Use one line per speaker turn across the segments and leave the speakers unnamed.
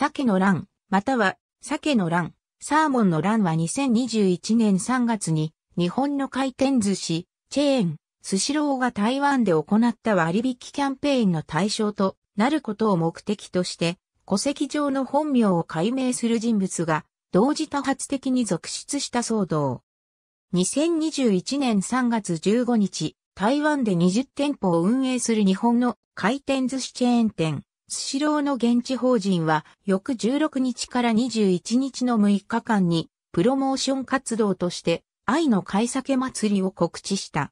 鮭の卵、または、鮭の卵、サーモンの卵は2021年3月に、日本の回転寿司、チェーン、スシローが台湾で行った割引キャンペーンの対象となることを目的として、戸籍上の本名を解明する人物が、同時多発的に続出した騒動。2021年3月15日、台湾で20店舗を運営する日本の回転寿司チェーン店、スシローの現地法人は、翌16日から21日の6日間に、プロモーション活動として、愛の買い酒祭りを告知した。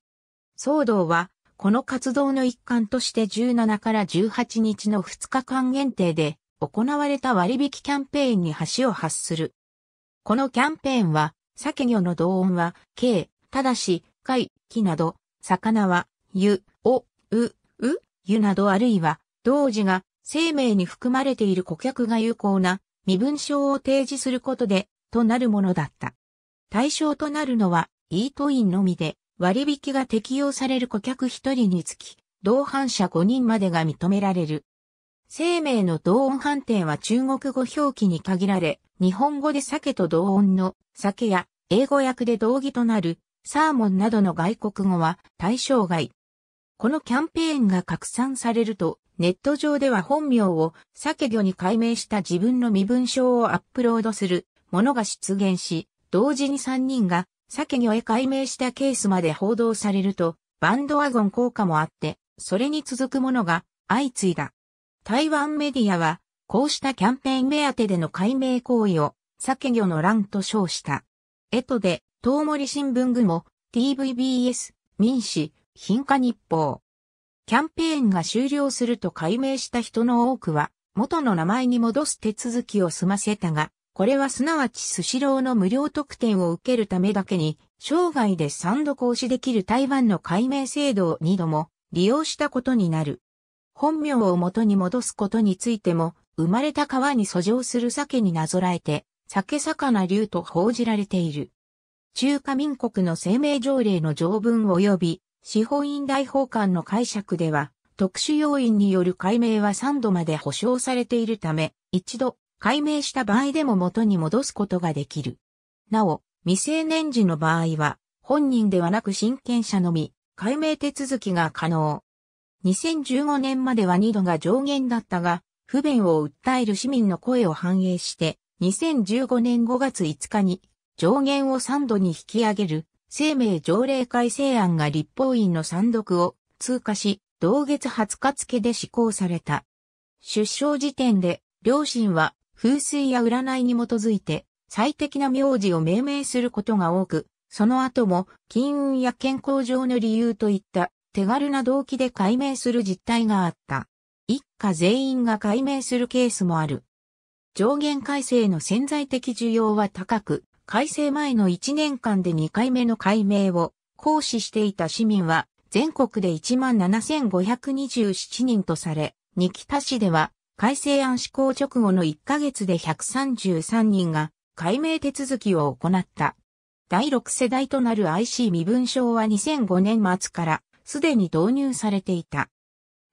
騒動は、この活動の一環として17から18日の2日間限定で、行われた割引キャンペーンに橋を発する。このキャンペーンは、酒魚の同音は、軽、ただし、貝、木など、魚は、湯、お、う、う、湯などあるいは、同時が、生命に含まれている顧客が有効な身分証を提示することで、となるものだった。対象となるのは、イートインのみで、割引が適用される顧客1人につき、同伴者5人までが認められる。生命の同音判定は中国語表記に限られ、日本語で酒と同音の酒や、英語訳で同義となるサーモンなどの外国語は対象外。このキャンペーンが拡散されると、ネット上では本名を、サケ魚に改名した自分の身分証をアップロードするものが出現し、同時に3人が、サケ魚へ改名したケースまで報道されると、バンドワゴン効果もあって、それに続くものが相次いだ。台湾メディアは、こうしたキャンペーン目当てでの改名行為を、サケ魚の乱と称した。エトで、東森新聞具も、TVBS、民主、貧化日報。キャンペーンが終了すると改名した人の多くは、元の名前に戻す手続きを済ませたが、これはすなわちスシローの無料特典を受けるためだけに、生涯で3度行使できる台湾の改名制度を2度も利用したことになる。本名を元に戻すことについても、生まれた川に遡上する鮭になぞらえて、鮭魚流と報じられている。中華民国の生命条例の条文及び司法院大法官の解釈では、特殊要因による解明は3度まで保障されているため、一度解明した場合でも元に戻すことができる。なお、未成年時の場合は、本人ではなく親権者のみ、解明手続きが可能。2015年までは2度が上限だったが、不便を訴える市民の声を反映して、2015年5月5日に上限を3度に引き上げる生命条例改正案が立法院の賛読を通過し、同月20日付で施行された。出生時点で、両親は風水や占いに基づいて最適な名字を命名することが多く、その後も金運や健康上の理由といった手軽な動機で解明する実態があった。一家全員が解明するケースもある。上限改正の潜在的需要は高く、改正前の1年間で2回目の改名を行使していた市民は全国で17,527人とされ、二木田市では改正案施行直後の1ヶ月で133人が改名手続きを行った。第6世代となる IC 身分証は2005年末からすでに導入されていた。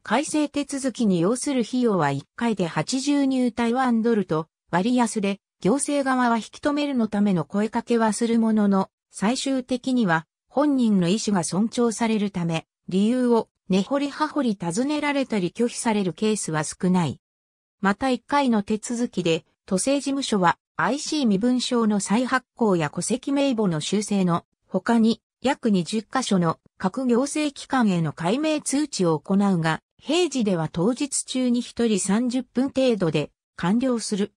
改正手続きに要する費用は1回で8入台ワンドルと割安で行政側は引き止めるのための声かけはするものの、最終的には本人の意思が尊重されるため、理由を根掘り葉掘り尋ねられたり拒否されるケースは少ない。また一回の手続きで、都政事務所は IC 身分証の再発行や戸籍名簿の修正の他に約20カ所の各行政機関への解明通知を行うが、平時では当日中に一人30分程度で完了する。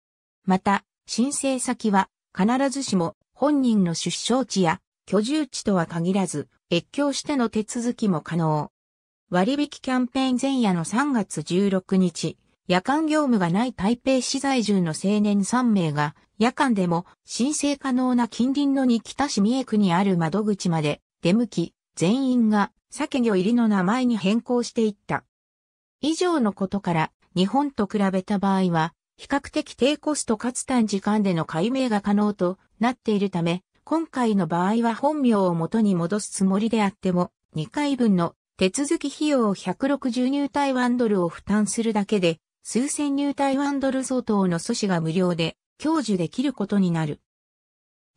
また、申請先は必ずしも本人の出生地や居住地とは限らず、越境しての手続きも可能。割引キャンペーン前夜の3月16日、夜間業務がない台北市在住の青年3名が、夜間でも申請可能な近隣の日北市三重区にある窓口まで出向き、全員が酒魚入りの名前に変更していった。以上のことから、日本と比べた場合は、比較的低コストかつ短時間での解明が可能となっているため、今回の場合は本名を元に戻すつもりであっても、2回分の手続き費用を160入台湾ワンドルを負担するだけで、数千入台湾ワンドル相当の阻止が無料で享受できることになる。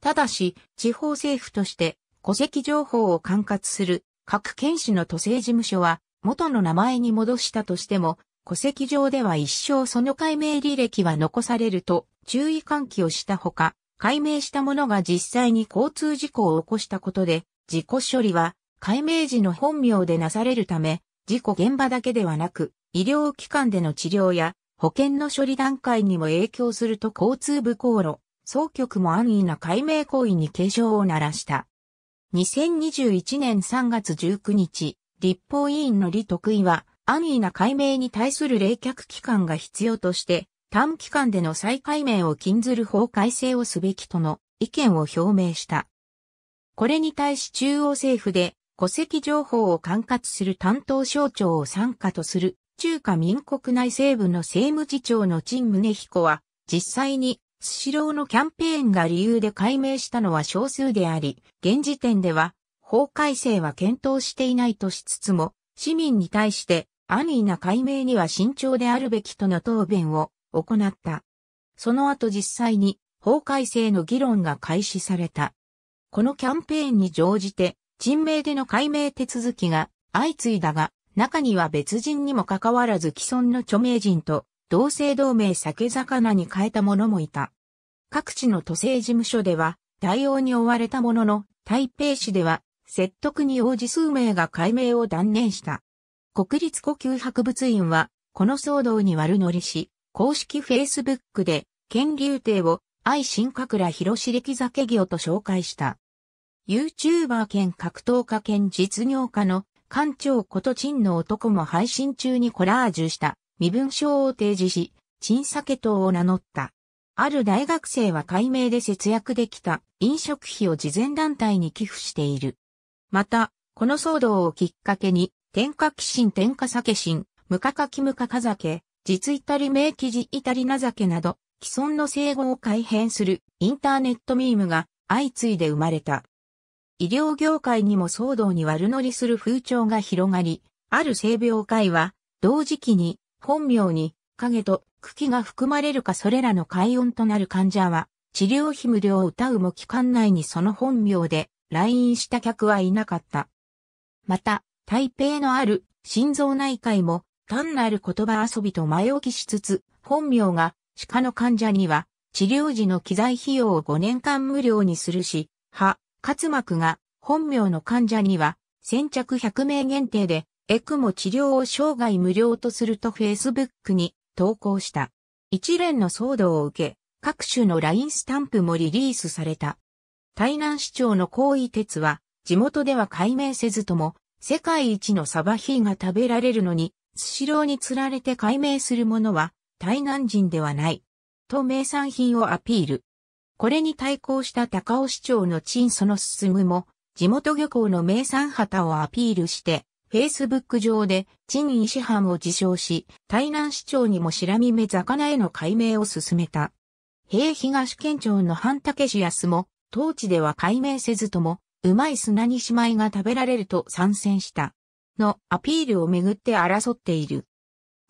ただし、地方政府として戸籍情報を管轄する各県市の都政事務所は元の名前に戻したとしても戸籍上では一生その解明履歴は残されると注意喚起をしたほか、解明した者が実際に交通事故を起こしたことで、事故処理は解明時の本名でなされるため、事故現場だけではなく、医療機関での治療や保険の処理段階にも影響すると交通部航路、総局も安易な解明行為に警鐘を鳴らした。2021年3月19日、立法委員の李徳井は、安易な解明に対する冷却期間が必要として、短期間での再解明を禁ずる法改正をすべきとの意見を表明した。これに対し中央政府で戸籍情報を管轄する担当省庁を参加とする中華民国内政部の政務次長の陳宗彦は実際にスシローのキャンペーンが理由で解明したのは少数であり、現時点では法改正は検討していないとしつつも市民に対してアニー解明には慎重であるべきとの答弁を行った。その後実際に法改正の議論が開始された。このキャンペーンに乗じて、人名での解明手続きが相次いだが、中には別人にもかかわらず既存の著名人と同姓同名酒魚に変えた者もいた。各地の都政事務所では対応に追われたものの、台北市では説得に応じ数名が解明を断念した。国立故宮博物院は、この騒動に悪乗りし、公式 Facebook で、県流亭を愛新格ら広し力酒業と紹介した。YouTuber 兼格闘家兼実業家の館長こと陳の男も配信中にコラージュした身分証を提示し、陳酒党を名乗った。ある大学生は解明で節約できた飲食費を慈善団体に寄付している。また、この騒動をきっかけに、天下騎神天下酒神、無価か無価か酒、実いたり名記事いたり情酒など、既存の生語を改変するインターネットミームが相次いで生まれた。医療業界にも騒動に悪乗りする風潮が広がり、ある性病界は、同時期に、本名に、影と茎が含まれるかそれらの快音となる患者は、治療費無料を謳うも期間内にその本名で来院した客はいなかった。また、台北のある心臓内科医も単なる言葉遊びと前置きしつつ、本名が歯科の患者には治療時の機材費用を5年間無料にするし、歯、滑膜が本名の患者には先着100名限定でエクモ治療を生涯無料とすると Facebook に投稿した。一連の騒動を受け、各種の LINE スタンプもリリースされた。台南市長の高位鉄は、地元では解明せずとも、世界一のサバヒーが食べられるのに、スシローに釣られて解明するものは、台南人ではない。と名産品をアピール。これに対抗した高尾市長の陳その進むも、地元漁港の名産旗をアピールして、Facebook 上で陳市販を自称し、台南市長にも白身目魚への解明を進めた。平東県庁の半竹市安も、当地では解明せずとも、うまい砂にしまいが食べられると参戦した。のアピールをめぐって争っている。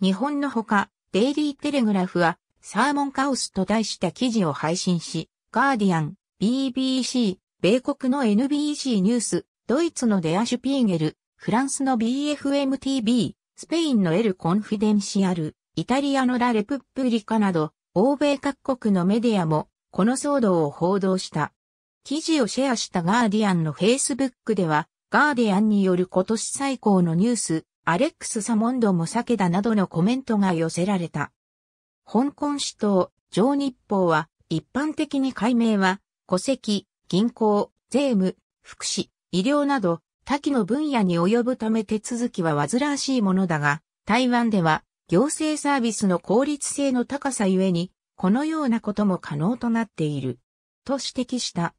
日本のほか、デイリーテレグラフは、サーモンカオスと題した記事を配信し、ガーディアン、BBC、米国の NBC ニュース、ドイツのデアシュピーゲル、フランスの BFMTV、スペインのエル・コンフィデンシアル、イタリアのラ・レプップリカなど、欧米各国のメディアも、この騒動を報道した。記事をシェアしたガーディアンの Facebook では、ガーディアンによる今年最高のニュース、アレックス・サモンドも避けだなどのコメントが寄せられた。香港市党、上日報は、一般的に解明は、戸籍、銀行、税務、福祉、医療など、多岐の分野に及ぶため手続きは煩わしいものだが、台湾では、行政サービスの効率性の高さゆえに、このようなことも可能となっている。と指摘した。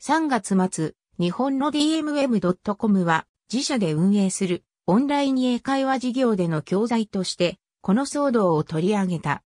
3月末、日本の DMM.com は自社で運営するオンライン英会話事業での教材としてこの騒動を取り上げた。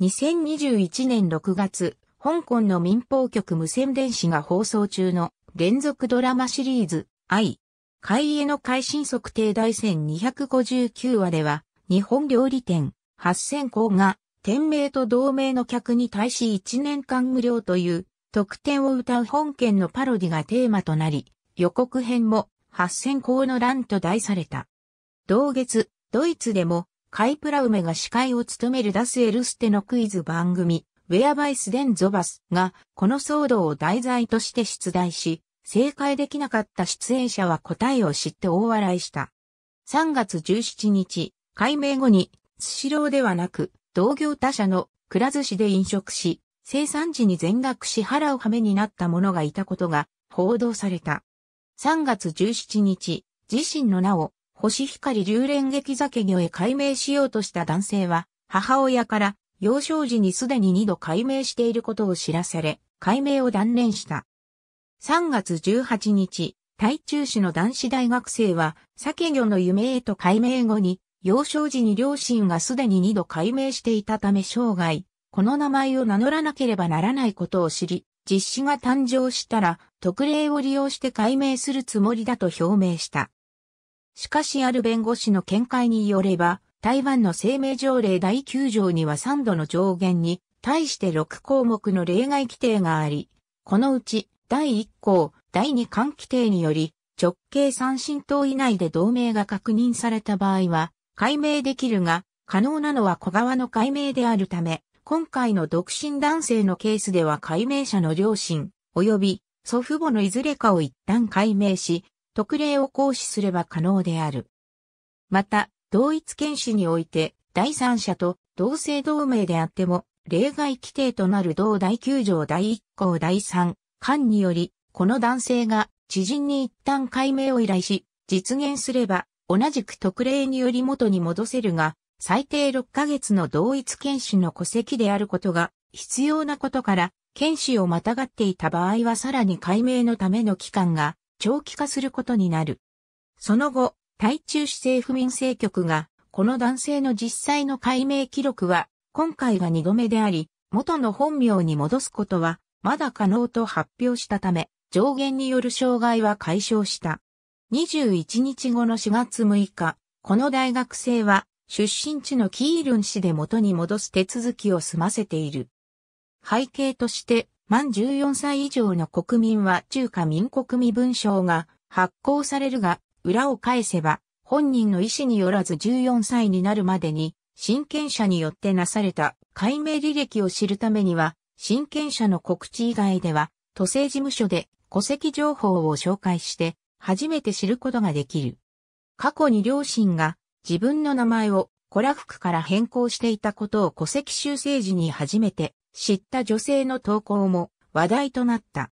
2021年6月、香港の民放局無線電子が放送中の連続ドラマシリーズ愛、会への海進測定第1259話では、日本料理店8000校が店名と同名の客に対し1年間無料という特典を歌う本件のパロディがテーマとなり、予告編も8000校の乱と題された。同月、ドイツでも、カイプラウメが司会を務めるダスエルステのクイズ番組、ウェアバイスデンゾバスが、この騒動を題材として出題し、正解できなかった出演者は答えを知って大笑いした。3月17日、解明後に、スシローではなく、同業他社のくら寿司で飲食し、生産時に全額支払う羽目になった者がいたことが報道された。3月17日、自身の名を星光流連劇酒魚へ改名しようとした男性は、母親から幼少時にすでに二度改名していることを知らされ、改名を断念した。3月18日、台中市の男子大学生は、酒魚の夢へと改名後に、幼少時に両親がすでに二度改名していたため生涯、この名前を名乗らなければならないことを知り、実施が誕生したら、特例を利用して解明するつもりだと表明した。しかしある弁護士の見解によれば、台湾の生命条例第9条には3度の上限に、対して6項目の例外規定があり、このうち第1項、第2巻規定により、直径三親等以内で同盟が確認された場合は、解明できるが、可能なのは小川の解明であるため、今回の独身男性のケースでは解明者の両親、及び祖父母のいずれかを一旦解明し、特例を行使すれば可能である。また、同一権視において、第三者と同姓同名であっても、例外規定となる同第9条第1項第3巻により、この男性が知人に一旦解明を依頼し、実現すれば、同じく特例により元に戻せるが、最低6ヶ月の同一犬種の戸籍であることが必要なことから、犬種をまたがっていた場合はさらに解明のための期間が長期化することになる。その後、対中市政府民政局が、この男性の実際の解明記録は、今回が2度目であり、元の本名に戻すことは、まだ可能と発表したため、上限による障害は解消した。21日後の4月6日、この大学生は出身地のキールン市で元に戻す手続きを済ませている。背景として、満14歳以上の国民は中華民国身分証が発行されるが、裏を返せば、本人の意思によらず14歳になるまでに、親権者によってなされた解明履歴を知るためには、親権者の告知以外では、都政事務所で戸籍情報を紹介して、初めて知ることができる。過去に両親が自分の名前をコラフクから変更していたことを戸籍修正時に初めて知った女性の投稿も話題となった。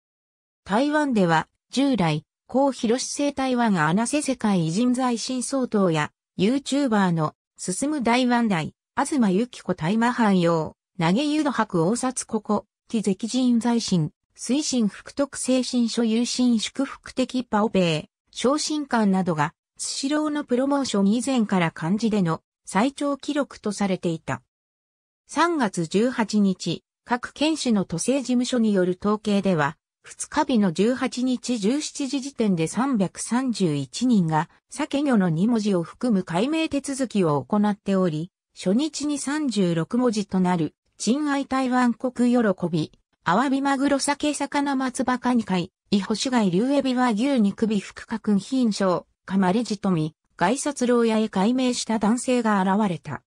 台湾では従来、高広市生台湾が穴瀬世界偉人財新相当や YouTuber の進む台湾大、東由紀子大麻汎用、投げ湯の白王札ここ、木跡人財新、推進福徳精神所有心祝福的パオペイ、昇進館などがスシローのプロモーション以前から漢字での最長記録とされていた。3月18日、各県市の都政事務所による統計では、2日日の18日17時時点で331人が、鮭魚の2文字を含む解明手続きを行っており、初日に36文字となる、珍愛台湾国喜び、アワビマグロ酒魚松葉カニ貝、イホシガイリュウエビは牛肉ビ福ン品賞、かまれじとみ、外殺牢屋へ改名した男性が現れた。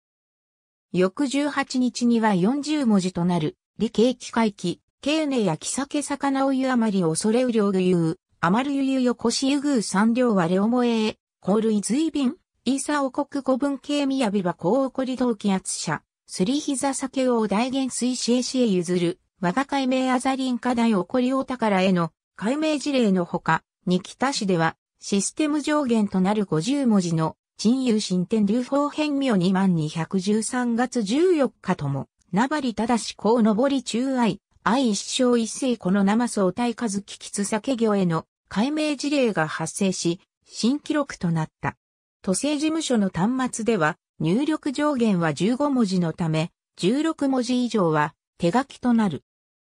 翌18日には40文字となる、理系機械機、経年や木酒魚を湯余り恐れうりょうゆう、余るゆゆよこしゆぐう三両割れおもえへ、香類随便、イーサー王国古文系みやびは高おこり同期圧者、すり膝酒を大元水しえしえ譲る、我が解明あざりん課題起こりお宝への解明事例のほか、に北市では、システム上限となる50文字の、陳友新天竜法編妙2213月14日とも、名張正公上り中愛、愛一生一世この生相対数きつ。酒業への解明事例が発生し、新記録となった。都政事務所の端末では、入力上限は15文字のため、16文字以上は手書きとなる。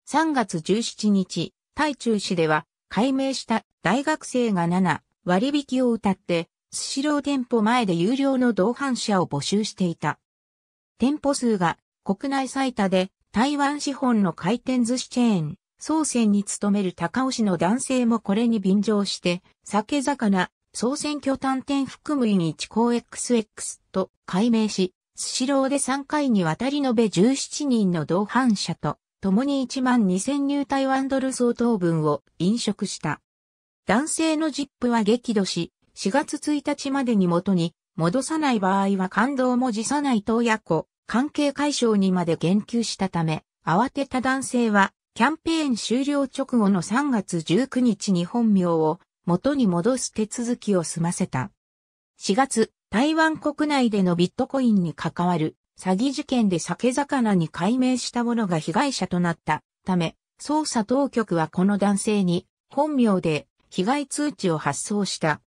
3月17日、台中市では、解明した大学生が7、割引を謳って、スシロー店舗前で有料の同伴者を募集していた。店舗数が国内最多で台湾資本の回転寿司チェーン、総選に勤める高尾市の男性もこれに便乗して、酒魚、総選挙探店含む味一公 XX と改名し、スシローで3回にわたり延べ17人の同伴者と、共に1万2000入台湾ドル相当分を飲食した。男性のジップは激怒し、4月1日までに元に戻さない場合は感動も辞さないと親子、関係解消にまで言及したため、慌てた男性は、キャンペーン終了直後の3月19日に本名を元に戻す手続きを済ませた。4月、台湾国内でのビットコインに関わる詐欺事件で酒魚に解明した者が被害者となったため、捜査当局はこの男性に本名で被害通知を発送した。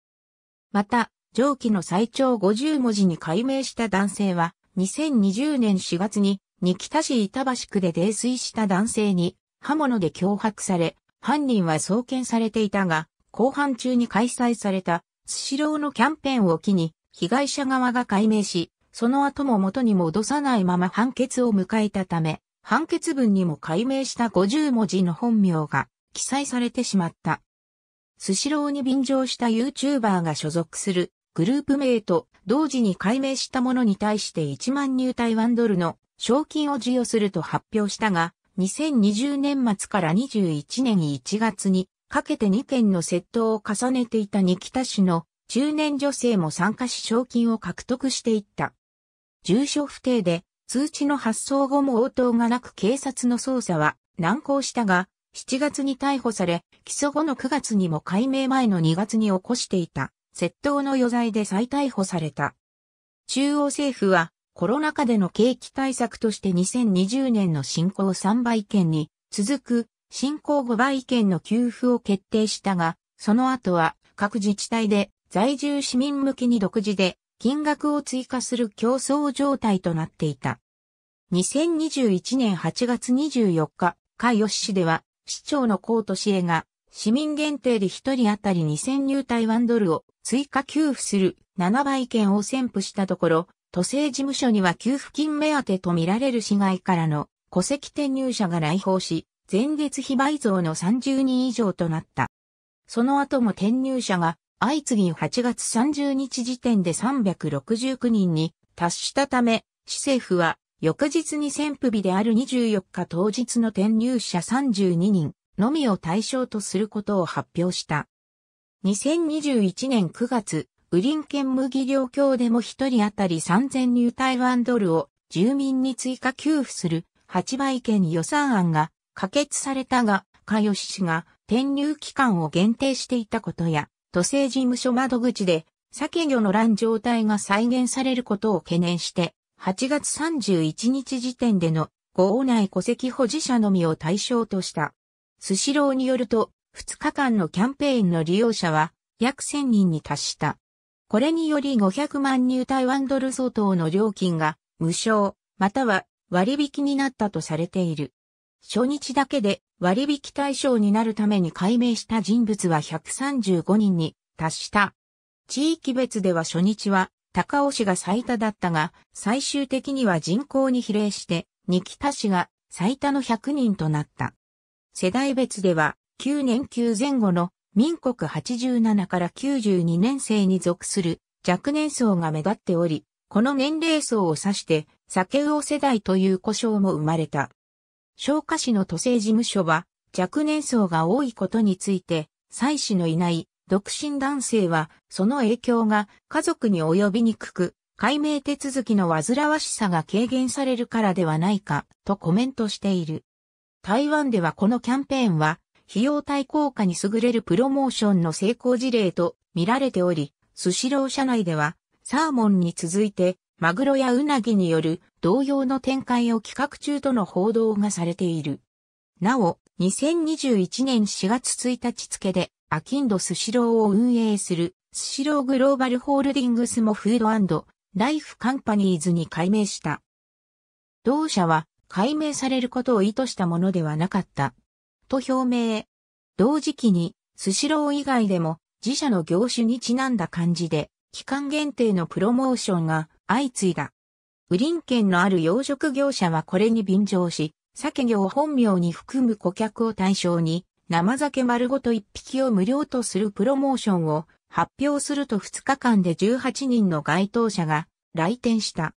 また、上記の最長50文字に改名した男性は、2020年4月に、新北市板橋区で泥酔した男性に刃物で脅迫され、犯人は送検されていたが、後半中に開催された、スシローのキャンペーンを機に、被害者側が解明し、その後も元に戻さないまま判決を迎えたため、判決文にも解明した50文字の本名が記載されてしまった。スシローに便乗した YouTuber が所属するグループ名と同時に解明したものに対して1万入台湾ドルの賞金を授与すると発表したが、2020年末から21年1月にかけて2件の窃盗を重ねていたキ北市の中年女性も参加し賞金を獲得していった。住所不定で通知の発送後も応答がなく警察の捜査は難航したが、7月に逮捕され、起訴後の9月にも解明前の2月に起こしていた、窃盗の余罪で再逮捕された。中央政府は、コロナ禍での景気対策として2020年の進行3倍券に、続く、進行5倍券の給付を決定したが、その後は、各自治体で、在住市民向けに独自で、金額を追加する競争状態となっていた。2021年8月24日、海吉市では、市長の高ト市営が、市民限定で1人当たり2000入台湾ドルを追加給付する7倍券を宣布したところ、都政事務所には給付金目当てとみられる市外からの戸籍転入者が来訪し、前月非倍増の30人以上となった。その後も転入者が相次ぎ8月30日時点で369人に達したため、市政府は翌日に潜布日である24日当日の転入者32人のみを対象とすることを発表した。2021年9月、ウリンケン麦漁協でも1人当たり3000入台湾ドルを住民に追加給付する8倍券予算案が可決されたが、加吉氏が転入期間を限定していたことや、都政事務所窓口で、酒魚の乱状態が再現されることを懸念して、8月31日時点での豪内戸籍保持者のみを対象とした。スシローによると、2日間のキャンペーンの利用者は約1000人に達した。これにより500万入台湾ドル相当の料金が無償、または割引になったとされている。初日だけで割引対象になるために解明した人物は135人に達した。地域別では初日は高尾市が最多だったが、最終的には人口に比例して、二木田市が最多の100人となった。世代別では、9年級前後の民国87から92年生に属する若年層が目立っており、この年齢層を指して、酒魚世代という故障も生まれた。昭和市の都政事務所は、若年層が多いことについて、妻子のいない独身男性は、その影響が家族に及びにくく、解明手続きの煩わしさが軽減されるからではないか、とコメントしている。台湾ではこのキャンペーンは、費用対効果に優れるプロモーションの成功事例と見られており、スシロー社内では、サーモンに続いて、マグロやウナギによる同様の展開を企画中との報道がされている。なお、2021年4月1日付で、アキンドスシローを運営するスシローグローバルホールディングスもフードライフカンパニーズに改名した。同社は改名されることを意図したものではなかった。と表明。同時期にスシロー以外でも自社の業種にちなんだ感じで期間限定のプロモーションが相次いだ。ウリン県のある養殖業者はこれに便乗し、酒業本名に含む顧客を対象に、生酒丸ごと1匹を無料とするプロモーションを発表すると2日間で18人の該当者が来店した。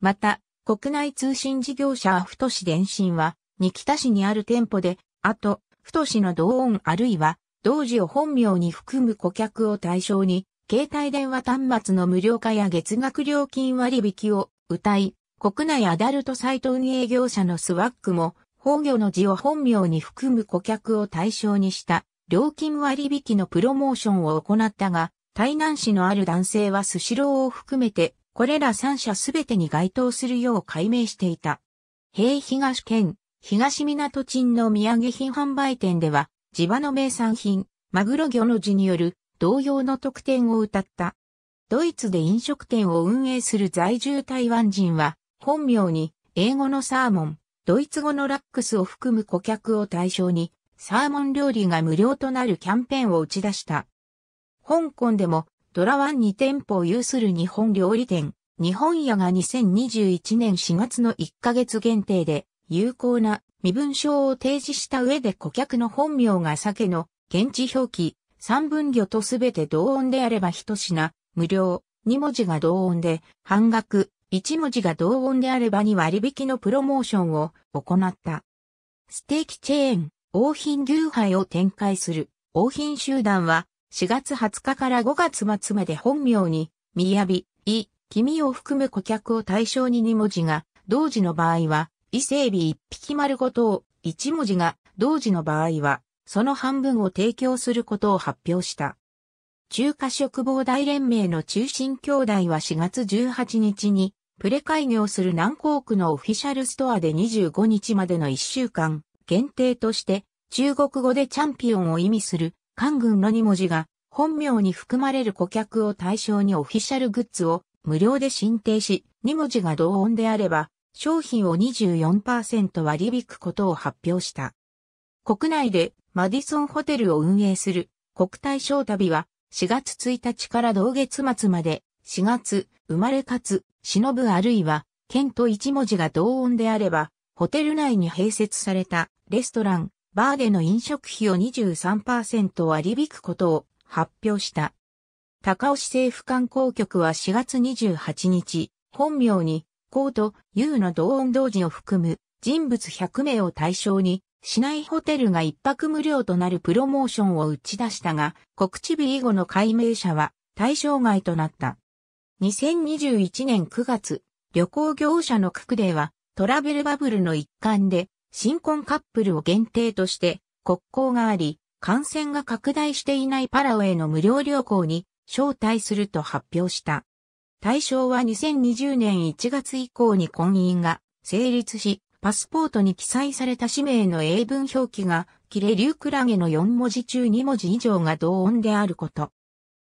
また、国内通信事業者太市電信は、二北市にある店舗で、あと、太市の同音あるいは、同時を本名に含む顧客を対象に、携帯電話端末の無料化や月額料金割引を謳い、国内アダルトサイト運営業者のスワックも本魚の字を本名に含む顧客を対象にした料金割引のプロモーションを行ったが、台南市のある男性はスシローを含めて、これら3社すべてに該当するよう解明していた。平東県、東港鎮の土産品販売店では、地場の名産品、マグロ魚の字による同様の特典を謳った。ドイツで飲食店を運営する在住台湾人は、本名に英語のサーモン、ドイツ語のラックスを含む顧客を対象に、サーモン料理が無料となるキャンペーンを打ち出した。香港でも、ドラワン2店舗を有する日本料理店、日本屋が2021年4月の1ヶ月限定で、有効な身分証を提示した上で顧客の本名が酒の現地表記、三分魚とすべて同音であれば一品、無料、二文字が同音で、半額、1文字が同音であれば2割引のプロモーションを行った。ステーキチェーン、王品牛杯を展開する王品集団は4月20日から5月末まで本名に、みやび、い、君を含む顧客を対象に2文字が、同時の場合は、伊勢海老1匹丸ごとを、1文字が、同時の場合は、その半分を提供することを発表した。中華食防大連盟の中心兄弟は4月18日にプレ開業する南港区のオフィシャルストアで25日までの1週間、限定として、中国語でチャンピオンを意味する、韓軍の2文字が、本名に含まれる顧客を対象にオフィシャルグッズを無料で申請し、2文字が同音であれば、商品を24%割り引くことを発表した。国内でマディソンホテルを運営する国体ショー旅は4月1日から同月末まで4月、生まれかつ、忍ぶあるいは、剣と一文字が同音であれば、ホテル内に併設されたレストラン、バーでの飲食費を23%割引くことを発表した。高尾市政府観光局は4月28日、本名に、コーユーの同音同時を含む人物100名を対象に、市内ホテルが一泊無料となるプロモーションを打ち出したが、告知日以後の解明者は対象外となった。2021年9月、旅行業者の区クデは、トラベルバブルの一環で、新婚カップルを限定として、国交があり、感染が拡大していないパラオへの無料旅行に招待すると発表した。対象は2020年1月以降に婚姻が成立し、パスポートに記載された氏名の英文表記が、キレリュクラゲの4文字中2文字以上が同音であること。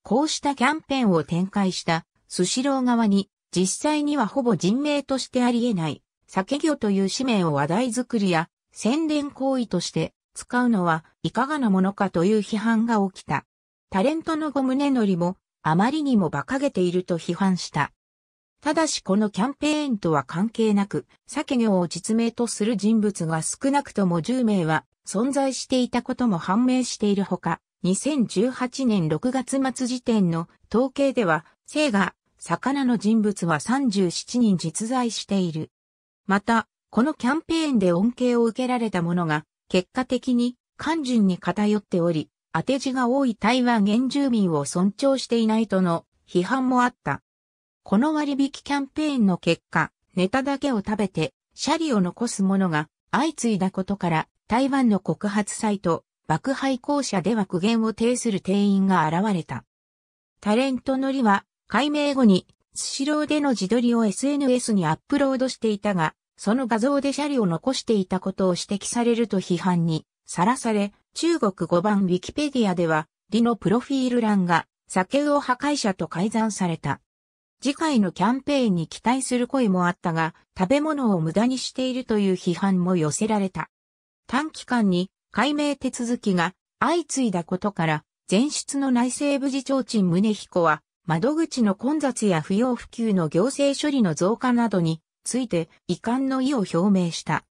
こうしたキャンペーンを展開したスシロー側に、実際にはほぼ人命としてあり得ない、酒魚という使命を話題作りや、宣伝行為として使うのはいかがなものかという批判が起きた。タレントのゴムネノリもあまりにも馬鹿げていると批判した。ただしこのキャンペーンとは関係なく、酒業を実名とする人物が少なくとも10名は存在していたことも判明しているほか、2018年6月末時点の統計では生が、魚の人物は37人実在している。また、このキャンペーンで恩恵を受けられたものが、結果的に、肝心に偏っており、当て字が多い台湾原住民を尊重していないとの批判もあった。この割引キャンペーンの結果、ネタだけを食べて、シャリを残すものが相次いだことから、台湾の告発サイト、爆廃校舎では苦言を呈する店員が現れた。タレントのりは、解明後に、スシローでの自撮りを SNS にアップロードしていたが、その画像でシャリを残していたことを指摘されると批判にさらされ、中国5番ウィキペディアでは、リのプロフィール欄が、酒魚破壊者と改ざんされた。次回のキャンペーンに期待する声もあったが、食べ物を無駄にしているという批判も寄せられた。短期間に解明手続きが相次いだことから、前出の内政部次長陳宗彦は窓口の混雑や不要不急の行政処理の増加などについて遺憾の意を表明した。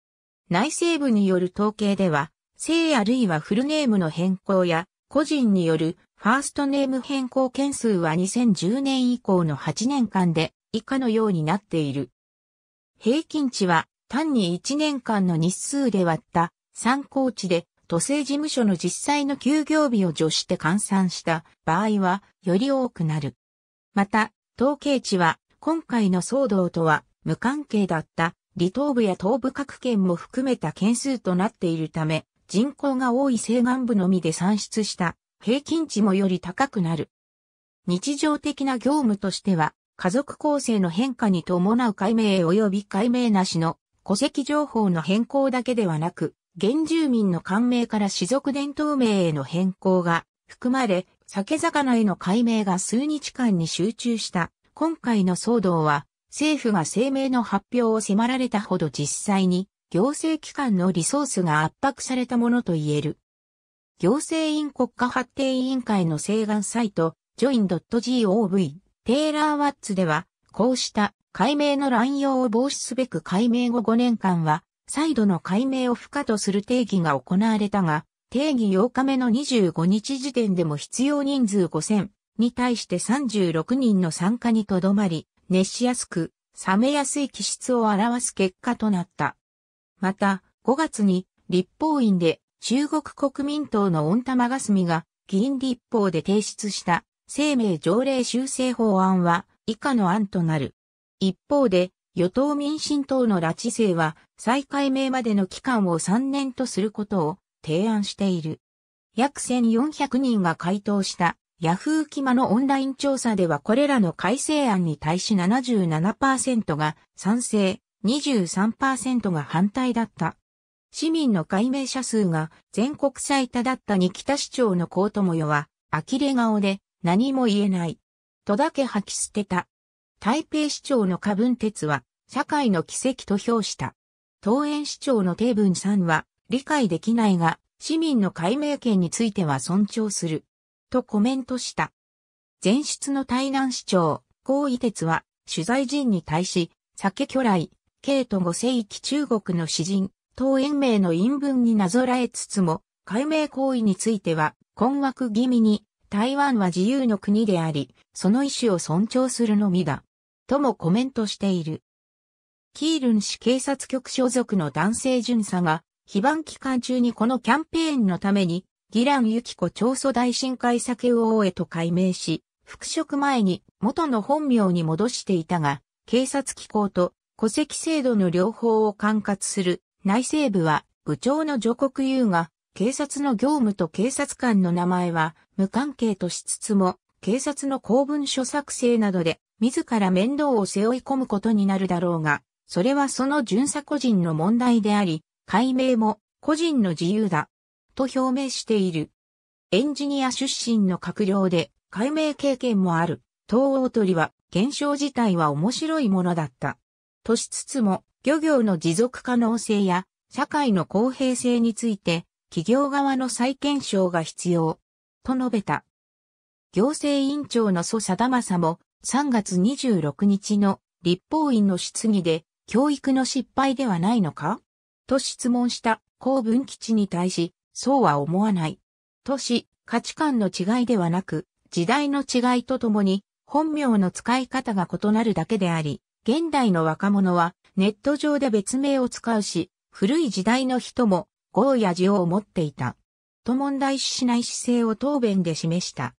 内政部による統計では、姓あるいはフルネームの変更や、個人によるファーストネーム変更件数は2010年以降の8年間で以下のようになっている。平均値は単に1年間の日数で割った参考値で都政事務所の実際の休業日を除して換算した場合はより多くなる。また、統計値は今回の騒動とは無関係だった離島部や東部各県も含めた件数となっているため、人口が多い西岸部のみで算出した平均値もより高くなる。日常的な業務としては、家族構成の変化に伴う解明及び解明なしの戸籍情報の変更だけではなく、原住民の官名から氏族伝統名への変更が含まれ、酒魚への解明が数日間に集中した今回の騒動は政府が声明の発表を迫られたほど実際に行政機関のリソースが圧迫されたものと言える。行政院国家発展委員会の請願サイト join.gov テーラーワッツではこうした解明の乱用を防止すべく解明後5年間は再度の解明を不可とする定義が行われたが定義8日目の25日時点でも必要人数5000に対して36人の参加にとどまり、熱しやすく、冷めやすい気質を表す結果となった。また、5月に立法院で中国国民党の温玉がすみが議員立法で提出した生命条例修正法案は以下の案となる。一方で、与党民進党の拉致性は再解明までの期間を3年とすることを提案している。約1400人が回答したヤフーキマのオンライン調査ではこれらの改正案に対し77%が賛成、23%が反対だった。市民の解明者数が全国最多だったに北市長のコートモは呆れ顔で何も言えない。とだけ吐き捨てた。台北市長の下文鉄は社会の奇跡と評した。東園市長の定文さんは理解できないが、市民の解明権については尊重する。とコメントした。前出の台南市長、高伊哲は、取材陣に対し、酒巨来、慶都五世紀中国の詩人、東園名の陰文になぞらえつつも、解明行為については、困惑気味に、台湾は自由の国であり、その意思を尊重するのみだ。ともコメントしている。キールン市警察局所属の男性巡査が、非番期間中にこのキャンペーンのために、ギラン・ユキコ長祖大深海酒王へと改名し、復職前に元の本名に戻していたが、警察機構と戸籍制度の両方を管轄する内政部は部長の助国優が、警察の業務と警察官の名前は無関係としつつも、警察の公文書作成などで自ら面倒を背負い込むことになるだろうが、それはその巡査個人の問題であり、解明も個人の自由だ、と表明している。エンジニア出身の閣僚で解明経験もある、東大鳥は、現象自体は面白いものだった。としつつも、漁業の持続可能性や、社会の公平性について、企業側の再検証が必要、と述べた。行政委員長の蘇貞正も、3月26日の立法院の質疑で、教育の失敗ではないのかと質問した公文吉に対し、そうは思わない。とし、価値観の違いではなく、時代の違いとともに、本名の使い方が異なるだけであり、現代の若者はネット上で別名を使うし、古い時代の人も、豪や字を持っていた。と問題視しない姿勢を答弁で示した。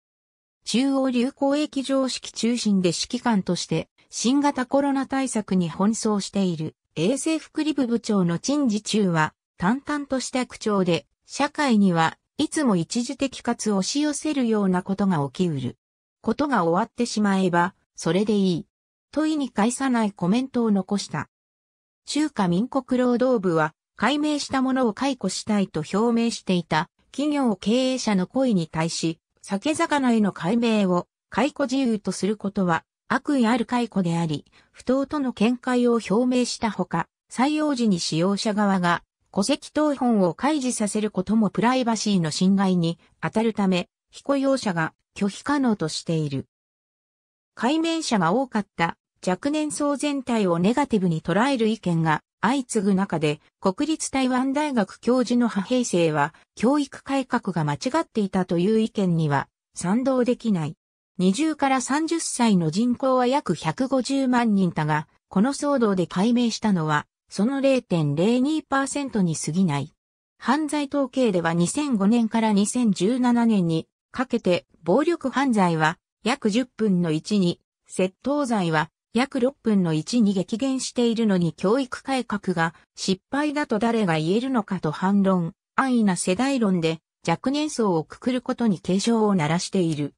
中央流行駅常識中心で指揮官として、新型コロナ対策に奔走している。衛生福利部部長の陳時中は、淡々とした口調で、社会にはいつも一時的かつ押し寄せるようなことが起きうる。ことが終わってしまえば、それでいい。問いに返さないコメントを残した。中華民国労働部は、解明したものを解雇したいと表明していた企業経営者の声に対し、酒魚への解明を解雇自由とすることは悪意ある解雇であり、不当との見解を表明したほか、採用時に使用者側が戸籍謄本を開示させることもプライバシーの侵害に当たるため、非雇用者が拒否可能としている。解明者が多かった若年層全体をネガティブに捉える意見が相次ぐ中で、国立台湾大学教授の派兵生は、教育改革が間違っていたという意見には賛同できない。20から30歳の人口は約150万人だが、この騒動で解明したのは、その0.02%に過ぎない。犯罪統計では2005年から2017年にかけて暴力犯罪は約10分の1に、窃盗罪は約6分の1に激減しているのに教育改革が失敗だと誰が言えるのかと反論、安易な世代論で若年層をくくることに警鐘を鳴らしている。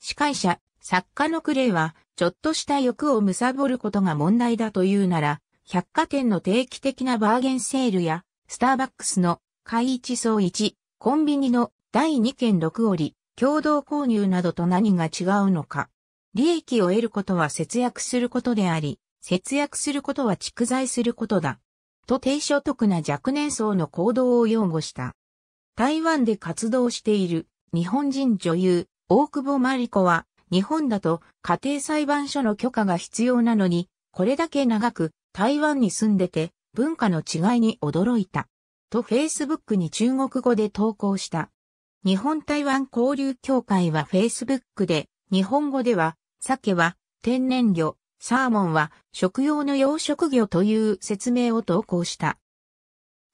司会者、作家のクレイは、ちょっとした欲を貪ることが問題だというなら、百貨店の定期的なバーゲンセールや、スターバックスの買い一層一、コンビニの第2件6折、共同購入などと何が違うのか。利益を得ることは節約することであり、節約することは蓄財することだ。と低所得な若年層の行動を擁護した。台湾で活動している日本人女優、大久保真理子は、日本だと家庭裁判所の許可が必要なのに、これだけ長く台湾に住んでて文化の違いに驚いた。と Facebook に中国語で投稿した。日本台湾交流協会は Facebook で、日本語では、鮭は天然魚、サーモンは食用の養殖魚という説明を投稿した。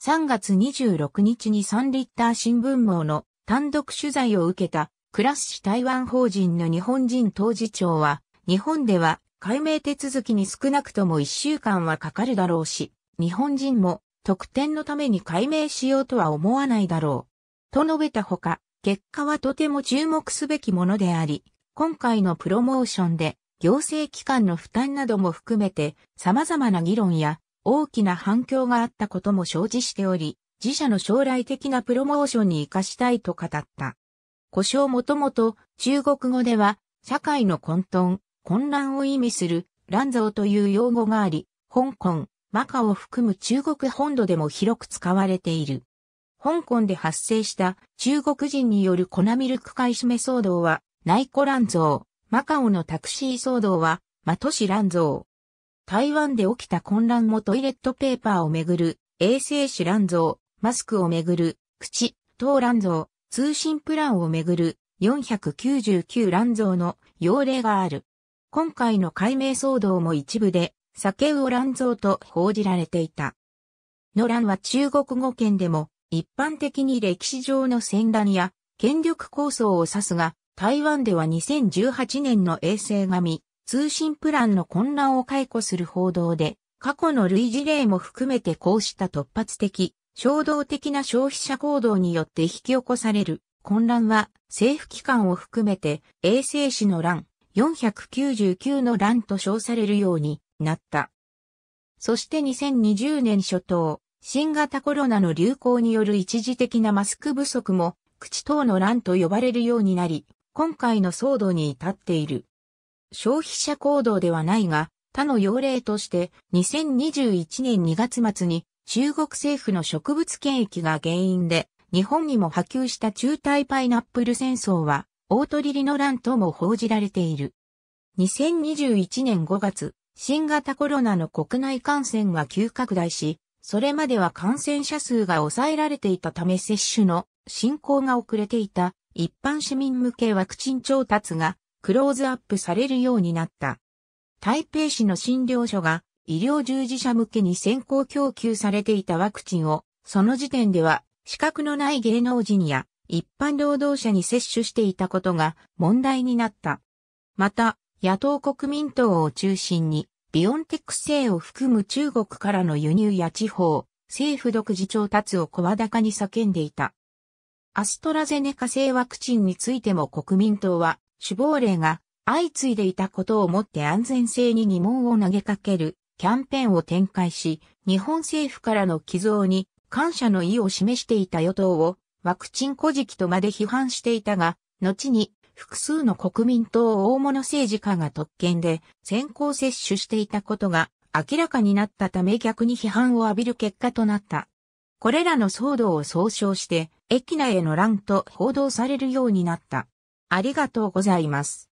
3月26日に3リッター新聞網の単独取材を受けたクラスシ台湾法人の日本人当事長は、日本では解明手続きに少なくとも1週間はかかるだろうし、日本人も特典のために解明しようとは思わないだろう。と述べたほか、結果はとても注目すべきものであり、今回のプロモーションで行政機関の負担なども含めて様々な議論や大きな反響があったことも承知しており、自社の将来的なプロモーションに活かしたいと語った。故障もともと中国語では社会の混沌、混乱を意味する乱造という用語があり、香港、マカを含む中国本土でも広く使われている。香港で発生した中国人による粉ミルク買い占め騒動は、内湖乱造、マカオのタクシー騒動は、マ都市乱造。台湾で起きた混乱もトイレットペーパーをめぐる、衛生士乱造、マスクをめぐる、口、等乱造、通信プランをめぐる499乱像の要例がある。今回の解明騒動も一部で、酒魚乱像と報じられていた。の乱は中国語圏でも、一般的に歴史上の戦乱や権力構想を指すが、台湾では2018年の衛星紙、通信プランの混乱を解雇する報道で、過去の類似例も含めてこうした突発的衝動的な消費者行動によって引き起こされる混乱は政府機関を含めて衛生士の乱499の乱と称されるようになった。そして2020年初頭、新型コロナの流行による一時的なマスク不足も、口等の乱と呼ばれるようになり、今回の騒動に至っている。消費者行動ではないが、他の要例として2021年2月末に中国政府の植物検疫が原因で、日本にも波及した中台パイナップル戦争は、大鳥リの乱とも報じられている。2021年5月、新型コロナの国内感染が急拡大し、それまでは感染者数が抑えられていたため接種の進行が遅れていた一般市民向けワクチン調達がクローズアップされるようになった。台北市の診療所が医療従事者向けに先行供給されていたワクチンを、その時点では、資格のない芸能人や一般労働者に接種していたことが問題になった。また、野党国民党を中心に、ビオンテック製を含む中国からの輸入や地方、政府独自調達を声高に叫んでいた。アストラゼネカ製ワクチンについても国民党は、死亡例が相次いでいたことをもって安全性に疑問を投げかけるキャンペーンを展開し、日本政府からの寄贈に感謝の意を示していた与党をワクチン古事記とまで批判していたが、後に複数の国民党大物政治家が特権で先行接種していたことが明らかになったため逆に批判を浴びる結果となった。これらの騒動を総称して、駅内への乱と報道されるようになった。ありがとうございます。